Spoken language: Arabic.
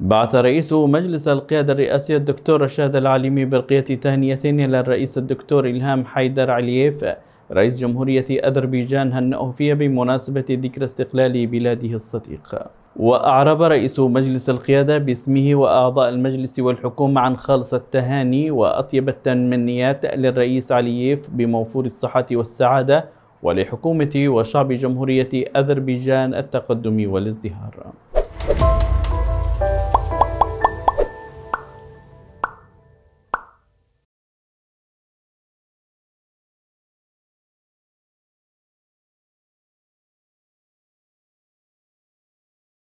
بعث رئيس مجلس القيادة الرئاسية الدكتور رشاد العليمي برقية تهنية إلى الرئيس الدكتور إلهام حيدر علييف رئيس جمهورية أذربيجان هنأه فيها بمناسبة ذكرى استقلال بلاده الصديقة وأعرب رئيس مجلس القيادة باسمه وأعضاء المجلس والحكومة عن خالص التهاني وأطيب التمنيات للرئيس علييف بموفور الصحة والسعادة ولحكومة وشعب جمهورية أذربيجان التقدم والازدهار